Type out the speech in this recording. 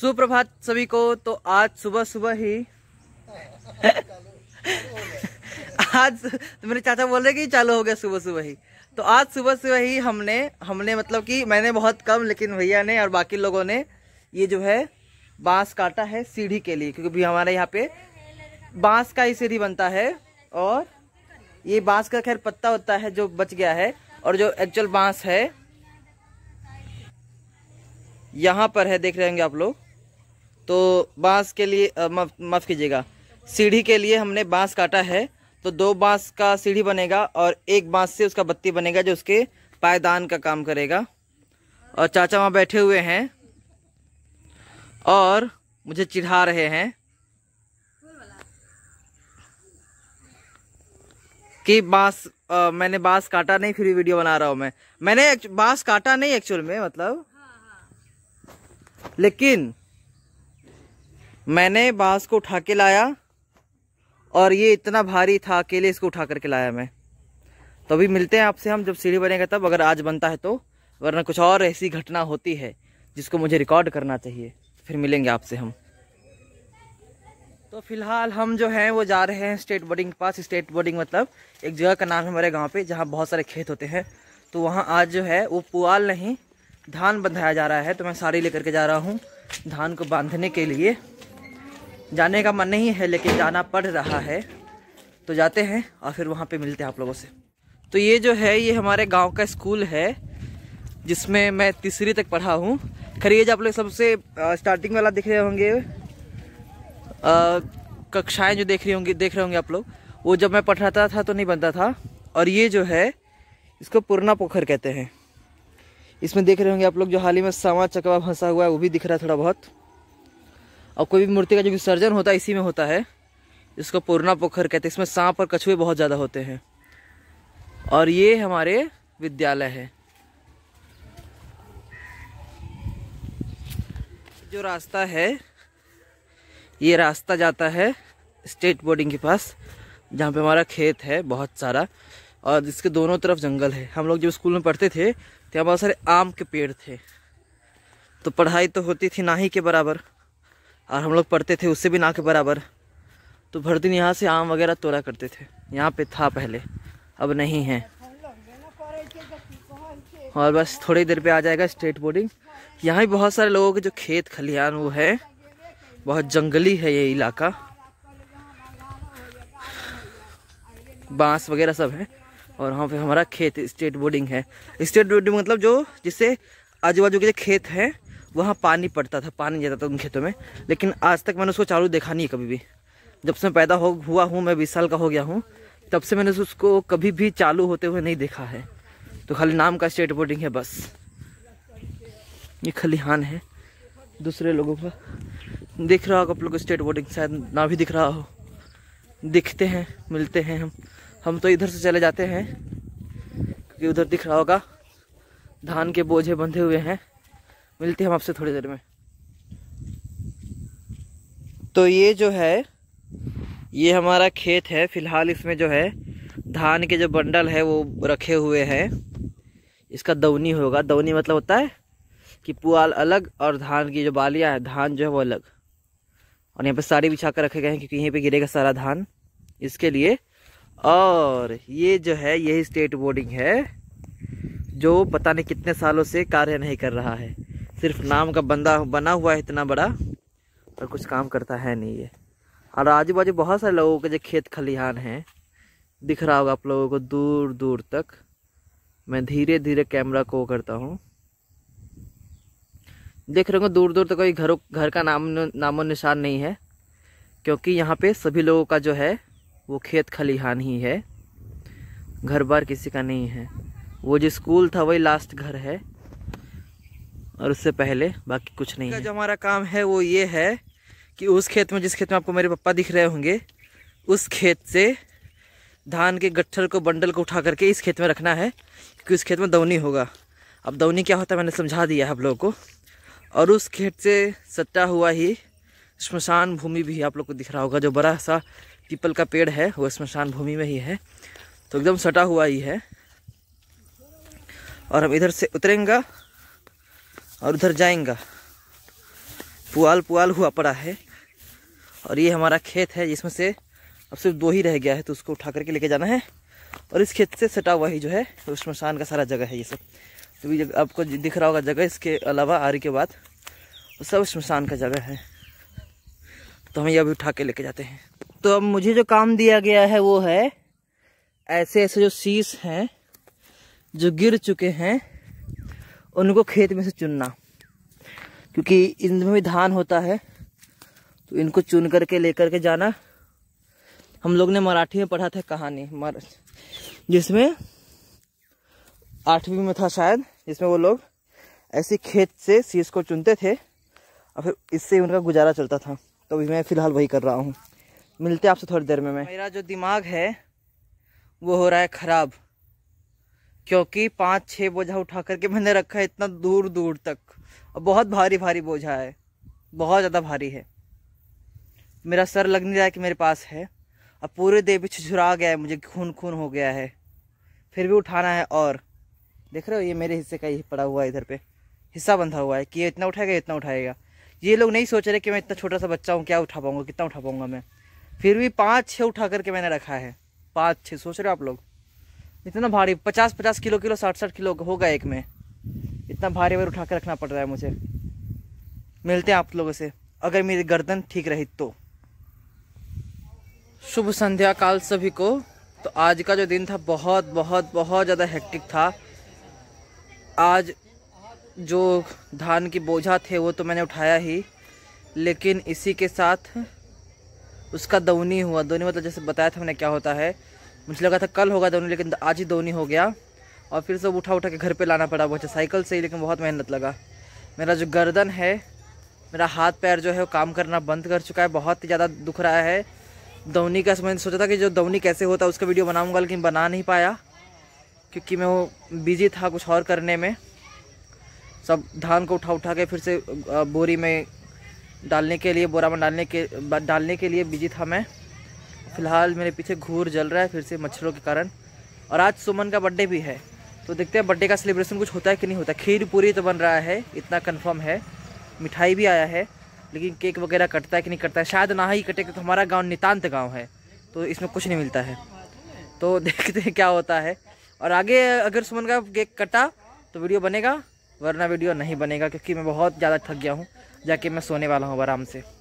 सुप्रभात सभी को तो आज सुबह सुबह ही आज तो मेरे चाचा बोल रहे कि चालू हो गया सुबह सुबह ही तो आज सुबह सुबह ही हमने हमने मतलब कि मैंने बहुत कम लेकिन भैया ने और बाकी लोगों ने ये जो है बांस काटा है सीढ़ी के लिए क्योंकि हमारे यहाँ पे बांस का ही सीढ़ी बनता है और ये बांस का खैर पत्ता होता है जो बच गया है और जो एक्चुअल बांस है यहाँ पर है देख रहे होंगे आप लोग तो बांस के लिए माफ़ कीजिएगा सीढ़ी के लिए हमने बांस काटा है तो दो बांस का सीढ़ी बनेगा और एक बांस से उसका बत्ती बनेगा जो उसके पायदान का काम करेगा और चाचा वहाँ बैठे हुए हैं और मुझे चिढ़ा रहे हैं कि बांस मैंने बांस काटा नहीं फिर वीडियो बना रहा हूँ मैं मैंने बांस काटा नहीं एक्चुअल में मतलब लेकिन मैंने बाँस को उठा के लाया और ये इतना भारी था अकेले इसको उठा करके लाया मैं तो अभी मिलते हैं आपसे हम जब सीढ़ी बनेगा तब अगर आज बनता है तो वरना कुछ और ऐसी घटना होती है जिसको मुझे रिकॉर्ड करना चाहिए फिर मिलेंगे आपसे हम तो फिलहाल हम जो हैं वो जा रहे हैं स्टेट बोर्डिंग के पास स्टेट बोर्डिंग मतलब एक जगह का नाम है हमारे गांव पे जहाँ बहुत सारे खेत होते हैं तो वहाँ आज जो है वो पुआल नहीं धान बंधाया जा रहा है तो मैं साड़ी लेकर के जा रहा हूँ धान को बांधने के लिए जाने का मन नहीं है लेकिन जाना पड़ रहा है तो जाते हैं और फिर वहाँ पे मिलते हैं आप लोगों से तो ये जो है ये हमारे गांव का स्कूल है जिसमें मैं तीसरी तक पढ़ा हूँ खरीज आप लोग सबसे स्टार्टिंग वाला देख रहे होंगे कक्षाएं जो देख रही होंगी देख रहे होंगे आप लोग वो जब मैं पढ़ाता था तो नहीं बनता था और ये जो है इसको पुरना पोखर कहते हैं इसमें देख रहे होंगे आप लोग जो हाल ही में सामा चकवा फंसा हुआ है वो भी दिख रहा है थोड़ा बहुत और कोई भी मूर्ति का जो विसर्जन होता है इसी में होता है इसको पूर्णा पोखर कहते हैं इसमें सांप और कछुए बहुत ज़्यादा होते हैं और ये हमारे विद्यालय है जो रास्ता है ये रास्ता जाता है स्टेट बोर्डिंग के पास जहाँ पे हमारा खेत है बहुत सारा और इसके दोनों तरफ जंगल है हम लोग जब स्कूल में पढ़ते थे तो यहाँ बहुत सारे आम के पेड़ थे तो पढ़ाई तो होती थी ना ही के बराबर और हम लोग पढ़ते थे उससे भी ना के बराबर तो भर दिन यहाँ से आम वगैरह तोड़ा करते थे यहाँ पे था पहले अब नहीं है और बस थोड़ी देर पे आ जाएगा स्टेट बोर्डिंग यहाँ भी बहुत सारे लोगों के जो खेत खलिहान वो है बहुत जंगली है ये इलाका बांस वगैरह सब है और वहाँ पे हमारा खेत स्टेट बोर्डिंग है स्टेट बोर्डिंग मतलब जो जिससे आजू बाजू के जो खेत हैं वहाँ पानी पड़ता था पानी जाता था उन खेतों में लेकिन आज तक मैंने उसको चालू देखा नहीं है कभी भी जब से मैं पैदा हो हुआ हूँ मैं बीस साल का हो गया हूँ तब से मैंने उसको कभी भी चालू होते हुए नहीं देखा है तो खाली नाम का स्टेट बोर्डिंग है बस ये खलिहान है दूसरे लोगों का दिख रहा होगा आप लोग स्टेट बोर्डिंग शायद ना भी दिख रहा हो दिखते हैं मिलते हैं हम हम तो इधर से चले जाते हैं क्योंकि उधर दिख रहा होगा धान के बोझे बंधे हुए हैं मिलते हैं हम आपसे थोड़ी देर में तो ये जो है ये हमारा खेत है फिलहाल इसमें जो है धान के जो बंडल है वो रखे हुए हैं इसका दवनी होगा दवनी मतलब होता है कि पुआल अलग और धान की जो बालियाँ है धान जो है वो अलग और यहाँ पे साड़ी बिछा कर रखे गए हैं क्योंकि यहीं पे गिरेगा सारा धान इसके लिए और ये जो है यही स्टेट बोर्डिंग है जो पता नहीं कितने सालों से कार्य नहीं कर रहा है सिर्फ नाम का बंदा बना हुआ है इतना बड़ा और कुछ काम करता है नहीं ये और आजू बाजू बहुत सारे लोगों के जो खेत खलिहान हैं दिख रहा होगा आप लोगों को दूर दूर तक मैं धीरे धीरे कैमरा को करता हूँ देख रहे हो दूर दूर तक कोई घरों घर का नाम नामो निशान नहीं है क्योंकि यहाँ पे सभी लोगों का जो है वो खेत खलिहान ही है घर बार किसी का नहीं है वो जो स्कूल था वही लास्ट घर है और उससे पहले बाकी कुछ नहीं है जो हमारा काम है वो ये है कि उस खेत में जिस खेत में आपको मेरे पापा दिख रहे होंगे उस खेत से धान के गट्ठर को बंडल को उठा करके इस खेत में रखना है क्योंकि उस खेत में दौनी होगा अब दौनी क्या होता है मैंने समझा दिया है आप लोगों को और उस खेत से सट्टा हुआ ही श्मशान भूमि भी आप लोग को दिख रहा होगा जो बड़ा सा पीपल का पेड़ है वो श्मशान भूमि में ही है तो एकदम सटा हुआ ही है और हम इधर से उतरेंगे और उधर जाएगा पुआल पुआल हुआ पड़ा है और ये हमारा खेत है जिसमें से अब सिर्फ दो ही रह गया है तो उसको उठा करके लेके जाना है और इस खेत से सटा हुआ ही जो है शमशान का सारा जगह है ये सब तो भी आपको दिख रहा होगा जगह इसके अलावा आरी के बाद वो सब शमशान का जगह है तो हम ये अभी उठा के लेके जाते हैं तो अब मुझे जो काम दिया गया है वो है ऐसे ऐसे जो शीश हैं जो गिर चुके हैं उनको खेत में से चुनना क्योंकि इनमें भी धान होता है तो इनको चुन करके लेकर के जाना हम लोग ने मराठी में पढ़ा था कहानी जिसमें आठवीं में था शायद जिसमें वो लोग ऐसे खेत से शीश को चुनते थे और फिर इससे उनका गुजारा चलता था तो अभी मैं फ़िलहाल वही कर रहा हूँ मिलते आपसे थोड़ी देर में मैं मेरा जो दिमाग है वो हो रहा है ख़राब क्योंकि पाँच छः बोझा उठा करके मैंने रखा है इतना दूर दूर तक और बहुत भारी भारी बोझा है बहुत ज़्यादा भारी है मेरा सर लग नहीं रहा है कि मेरे पास है अब पूरे देह भी छुछुरा गया है मुझे खून खून हो गया है फिर भी उठाना है और देख रहे हो ये मेरे हिस्से का ये पड़ा हुआ है इधर पे हिस्सा बंधा हुआ है कि ये इतना उठाएगा इतना उठाएगा ये लोग नहीं सोच रहे कि मैं इतना छोटा सा बच्चा हूँ क्या उठा पाऊँगा कितना उठा पाऊँगा मैं फिर भी पाँच छः उठा करके मैंने रखा है पाँच छः सोच रहे हो आप लोग इतना भारी पचास पचास किलो किलो साठ साठ किलो होगा एक में इतना भारी भर उठा कर रखना पड़ रहा है मुझे मिलते हैं आप लोगों से अगर मेरी गर्दन ठीक रही तो शुभ संध्या काल सभी को तो आज का जो दिन था बहुत बहुत बहुत ज़्यादा हेक्टिक था आज जो धान की बोझा थे वो तो मैंने उठाया ही लेकिन इसी के साथ उसका दौनी हुआ दौनी मतलब जैसे बताया था मैंने क्या होता है मुझे लगा था कल होगा धोनी लेकिन आज ही धोनी हो गया और फिर सब उठा उठा के घर पे लाना पड़ा मुझे अच्छा साइकिल से ही लेकिन बहुत मेहनत लगा मेरा जो गर्दन है मेरा हाथ पैर जो है वो काम करना बंद कर चुका है बहुत ही ज़्यादा दुख रहा है दौनी का मैंने सोचा था कि जो दौनी कैसे होता है उसका वीडियो बनाऊंगा लेकिन बना नहीं पाया क्योंकि मैं वो बिजी था कुछ और करने में सब धान को उठा उठा के फिर से बोरी में डालने के लिए बोरा में डालने के डालने के लिए बिजी था मैं फ़िलहाल मेरे पीछे घूर जल रहा है फिर से मच्छरों के कारण और आज सुमन का बर्थडे भी है तो देखते हैं बर्थडे का सेलिब्रेशन कुछ होता है कि नहीं होता खीर पूरी तो बन रहा है इतना कन्फर्म है मिठाई भी आया है लेकिन केक वगैरह कटता है कि नहीं कटता है शायद ना ही कटे तो हमारा गाँव नितान्त गाँव है तो इसमें कुछ नहीं मिलता है तो देखते हैं क्या होता है और आगे अगर सुमन का केक कटा तो वीडियो बनेगा वरना वीडियो नहीं बनेगा क्योंकि मैं बहुत ज़्यादा थक गया हूँ जाके मैं सोने वाला हूँ आराम से